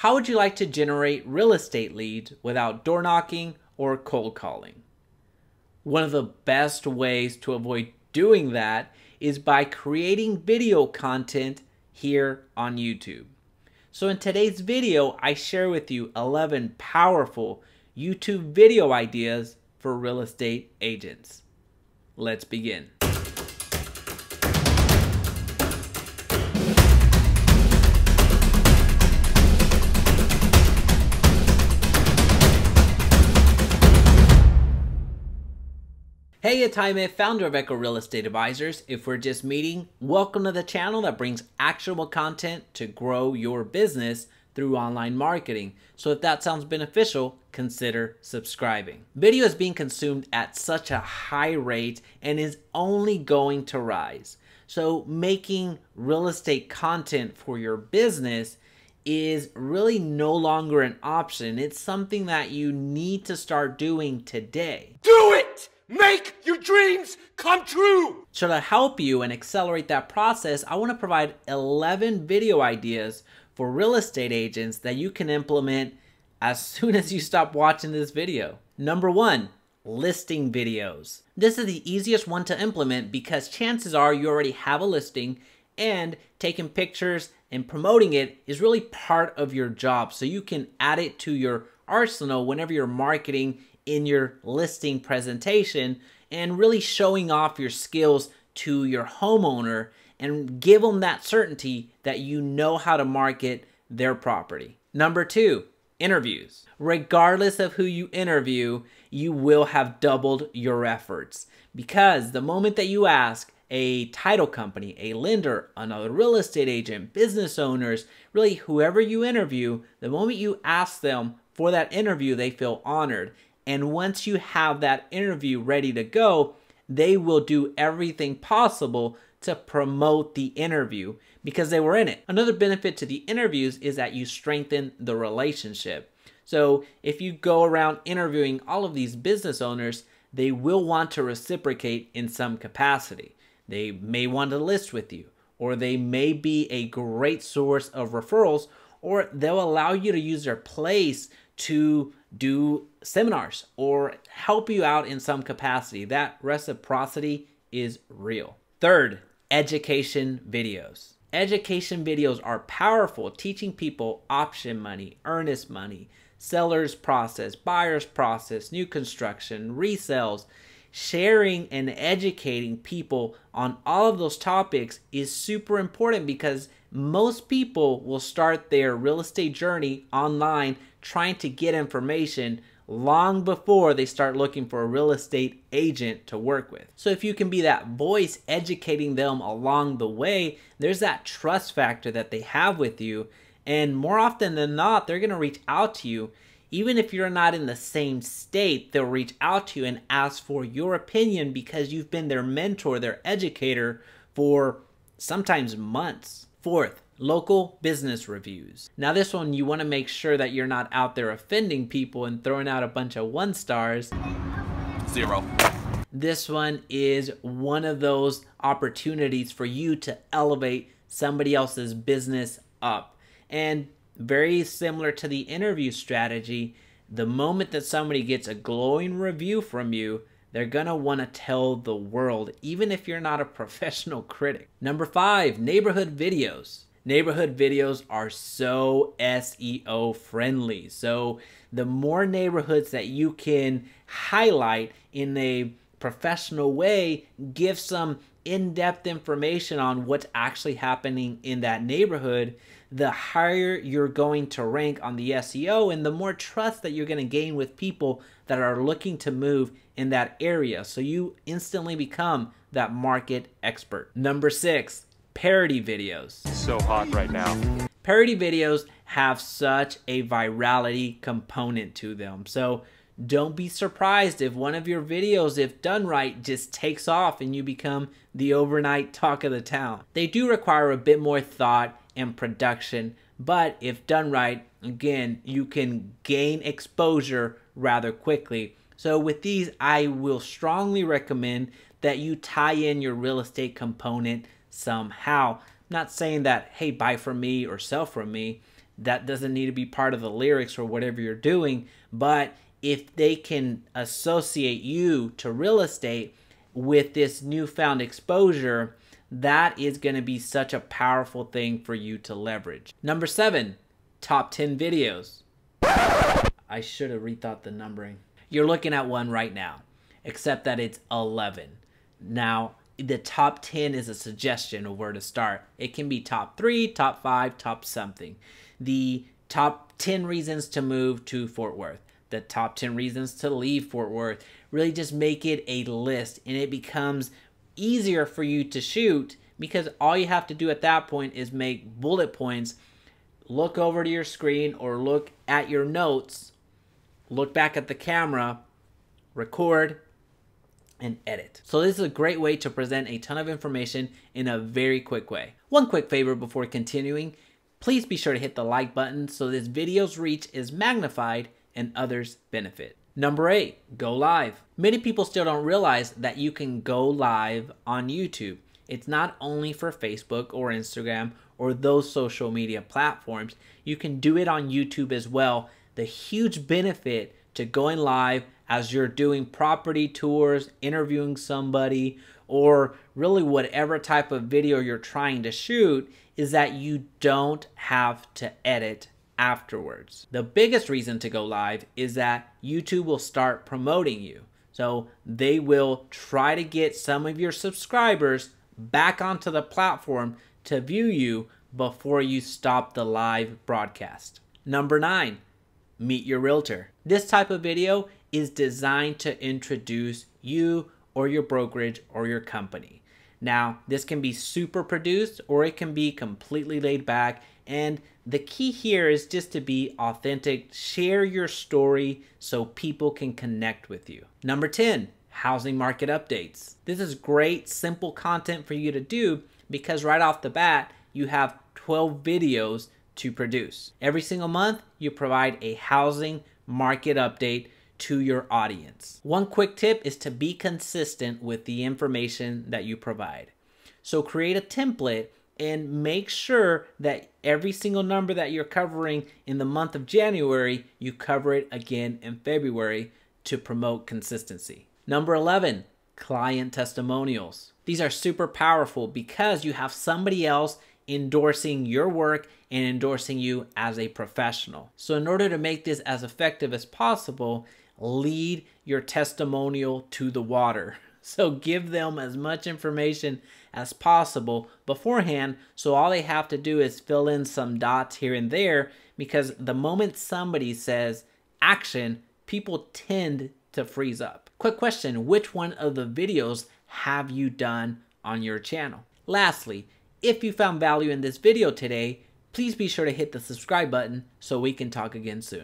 How would you like to generate real estate leads without door knocking or cold calling? One of the best ways to avoid doing that is by creating video content here on YouTube. So in today's video, I share with you 11 powerful YouTube video ideas for real estate agents. Let's begin. Hey, it's Jaime, founder of Echo Real Estate Advisors. If we're just meeting, welcome to the channel that brings actionable content to grow your business through online marketing. So if that sounds beneficial, consider subscribing. Video is being consumed at such a high rate and is only going to rise. So making real estate content for your business is really no longer an option. It's something that you need to start doing today. Do it! Make your dreams come true! So to help you and accelerate that process, I wanna provide 11 video ideas for real estate agents that you can implement as soon as you stop watching this video. Number one, listing videos. This is the easiest one to implement because chances are you already have a listing and taking pictures and promoting it is really part of your job. So you can add it to your arsenal whenever you're marketing in your listing presentation and really showing off your skills to your homeowner and give them that certainty that you know how to market their property. Number two, interviews. Regardless of who you interview, you will have doubled your efforts because the moment that you ask a title company, a lender, another real estate agent, business owners, really whoever you interview, the moment you ask them for that interview, they feel honored. And once you have that interview ready to go, they will do everything possible to promote the interview because they were in it. Another benefit to the interviews is that you strengthen the relationship. So if you go around interviewing all of these business owners, they will want to reciprocate in some capacity. They may want to list with you, or they may be a great source of referrals, or they'll allow you to use their place to do seminars or help you out in some capacity. That reciprocity is real. Third, education videos. Education videos are powerful, teaching people option money, earnest money, seller's process, buyer's process, new construction, resales. Sharing and educating people on all of those topics is super important because most people will start their real estate journey online trying to get information long before they start looking for a real estate agent to work with. So if you can be that voice educating them along the way, there's that trust factor that they have with you. And more often than not, they're gonna reach out to you. Even if you're not in the same state, they'll reach out to you and ask for your opinion because you've been their mentor, their educator for sometimes months. Fourth, local business reviews. Now this one, you wanna make sure that you're not out there offending people and throwing out a bunch of one stars. Zero. This one is one of those opportunities for you to elevate somebody else's business up. And very similar to the interview strategy, the moment that somebody gets a glowing review from you, they're gonna wanna tell the world, even if you're not a professional critic. Number five, neighborhood videos. Neighborhood videos are so SEO friendly. So, the more neighborhoods that you can highlight in a professional way give some in-depth information on what's actually happening in that neighborhood the higher you're going to rank on the SEO and the more trust that you're going to gain with people that are looking to move in that area so you instantly become that market expert number 6 parody videos so hot right now parody videos have such a virality component to them so don't be surprised if one of your videos, if done right, just takes off and you become the overnight talk of the town. They do require a bit more thought and production, but if done right, again, you can gain exposure rather quickly. So with these, I will strongly recommend that you tie in your real estate component somehow. I'm not saying that, hey, buy from me or sell from me. That doesn't need to be part of the lyrics or whatever you're doing, but if they can associate you to real estate with this newfound exposure, that is going to be such a powerful thing for you to leverage. Number seven, top 10 videos. I should have rethought the numbering. You're looking at one right now, except that it's 11. Now, the top 10 is a suggestion of where to start. It can be top three, top five, top something. The top 10 reasons to move to Fort Worth the top 10 reasons to leave Fort Worth. Really just make it a list and it becomes easier for you to shoot because all you have to do at that point is make bullet points, look over to your screen or look at your notes, look back at the camera, record, and edit. So this is a great way to present a ton of information in a very quick way. One quick favor before continuing, please be sure to hit the like button so this video's reach is magnified and others benefit. Number eight, go live. Many people still don't realize that you can go live on YouTube. It's not only for Facebook or Instagram or those social media platforms. You can do it on YouTube as well. The huge benefit to going live as you're doing property tours, interviewing somebody, or really whatever type of video you're trying to shoot is that you don't have to edit afterwards. The biggest reason to go live is that YouTube will start promoting you. So they will try to get some of your subscribers back onto the platform to view you before you stop the live broadcast. Number nine, meet your realtor. This type of video is designed to introduce you or your brokerage or your company. Now, this can be super produced or it can be completely laid back and the key here is just to be authentic, share your story so people can connect with you. Number 10, housing market updates. This is great, simple content for you to do because right off the bat, you have 12 videos to produce. Every single month, you provide a housing market update to your audience. One quick tip is to be consistent with the information that you provide. So create a template and make sure that every single number that you're covering in the month of January, you cover it again in February to promote consistency. Number 11, client testimonials. These are super powerful because you have somebody else endorsing your work and endorsing you as a professional. So in order to make this as effective as possible, lead your testimonial to the water. So give them as much information as possible beforehand. So all they have to do is fill in some dots here and there because the moment somebody says action, people tend to freeze up. Quick question, which one of the videos have you done on your channel? Lastly, if you found value in this video today, please be sure to hit the subscribe button so we can talk again soon.